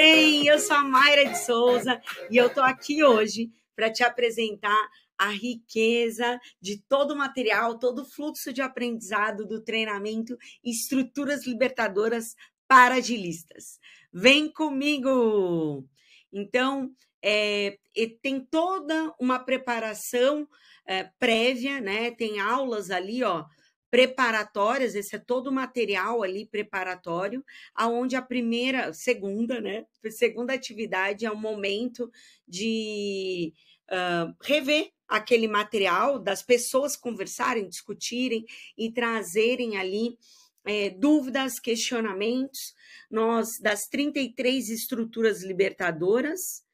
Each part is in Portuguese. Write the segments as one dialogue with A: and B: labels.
A: bem? Eu sou a Mayra de Souza e eu tô aqui hoje para te apresentar a riqueza de todo o material, todo o fluxo de aprendizado do treinamento estruturas libertadoras para agilistas. Vem comigo! Então, é, tem toda uma preparação é, prévia, né? Tem aulas ali, ó, preparatórias, esse é todo o material ali preparatório, aonde a primeira, segunda, né? Segunda atividade é o momento de uh, rever aquele material, das pessoas conversarem, discutirem e trazerem ali é, dúvidas, questionamentos. Nós, das 33 estruturas libertadoras,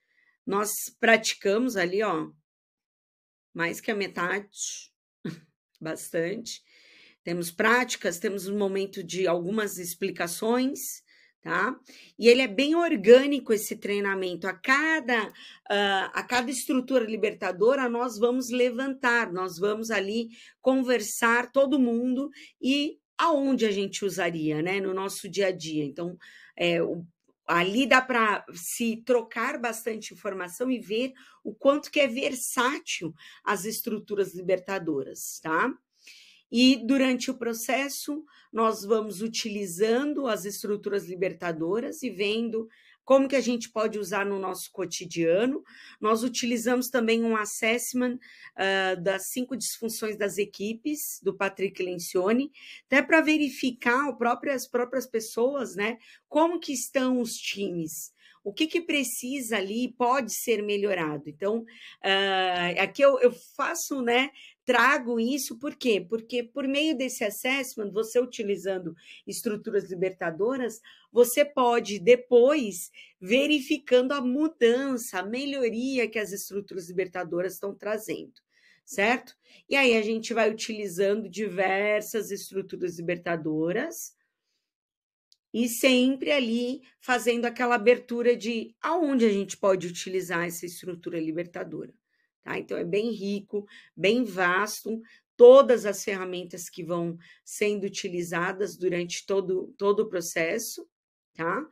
A: nós praticamos ali, ó, mais que a metade, bastante temos práticas, temos um momento de algumas explicações, tá? E ele é bem orgânico esse treinamento. A cada, uh, a cada estrutura libertadora, nós vamos levantar, nós vamos ali conversar todo mundo e aonde a gente usaria, né? No nosso dia a dia. Então, é, o, ali dá para se trocar bastante informação e ver o quanto que é versátil as estruturas libertadoras, tá? E durante o processo, nós vamos utilizando as estruturas libertadoras e vendo como que a gente pode usar no nosso cotidiano. Nós utilizamos também um assessment uh, das cinco disfunções das equipes do Patrick Lencioni, até para verificar próprio, as próprias pessoas, né, como que estão os times o que, que precisa ali pode ser melhorado. Então, uh, aqui eu, eu faço, né? trago isso, por quê? Porque por meio desse assessment, você utilizando estruturas libertadoras, você pode depois verificando a mudança, a melhoria que as estruturas libertadoras estão trazendo, certo? E aí a gente vai utilizando diversas estruturas libertadoras e sempre ali fazendo aquela abertura de aonde a gente pode utilizar essa estrutura libertadora. Tá? Então, é bem rico, bem vasto, todas as ferramentas que vão sendo utilizadas durante todo, todo o processo. Tá?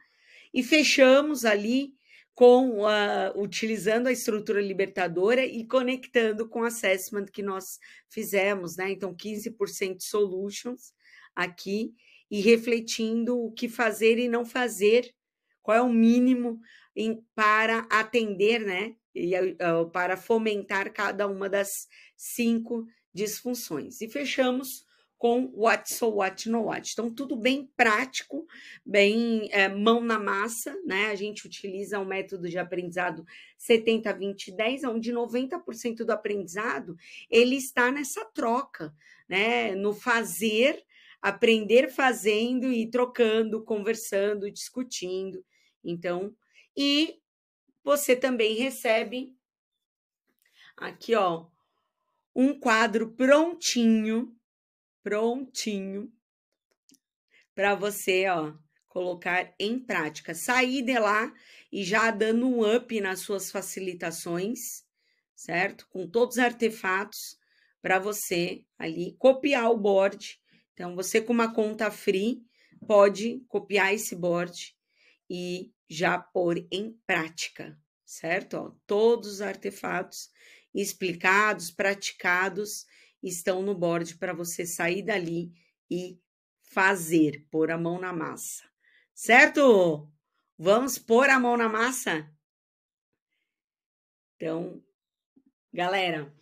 A: E fechamos ali com a, utilizando a estrutura libertadora e conectando com o assessment que nós fizemos, né? Então, 15% solutions aqui e refletindo o que fazer e não fazer, qual é o mínimo em, para atender, né? E, uh, para fomentar cada uma das cinco disfunções. E fechamos com what so what no what. Então, tudo bem prático, bem é, mão na massa, né? A gente utiliza um método de aprendizado 70-20-10, onde 90% do aprendizado ele está nessa troca, né? No fazer aprender fazendo e trocando, conversando, discutindo. Então, e você também recebe aqui, ó, um quadro prontinho, prontinho para você, ó, colocar em prática. Sair de lá e já dando um up nas suas facilitações, certo? Com todos os artefatos para você ali copiar o board então, você com uma conta free pode copiar esse board e já pôr em prática, certo? Ó, todos os artefatos explicados, praticados, estão no board para você sair dali e fazer, pôr a mão na massa, certo? Vamos pôr a mão na massa? Então, galera,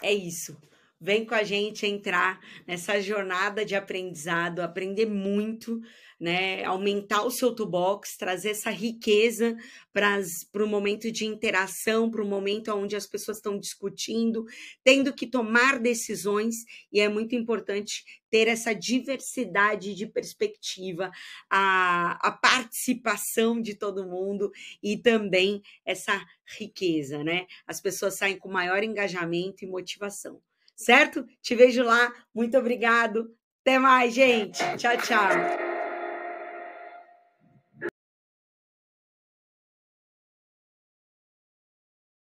A: é isso. Vem com a gente entrar nessa jornada de aprendizado, aprender muito, né? Aumentar o seu toolbox, trazer essa riqueza para o momento de interação, para o momento onde as pessoas estão discutindo, tendo que tomar decisões, e é muito importante ter essa diversidade de perspectiva, a, a participação de todo mundo e também essa riqueza, né? As pessoas saem com maior engajamento e motivação certo? Te vejo lá. Muito obrigado. Até mais, gente. Tchau, tchau.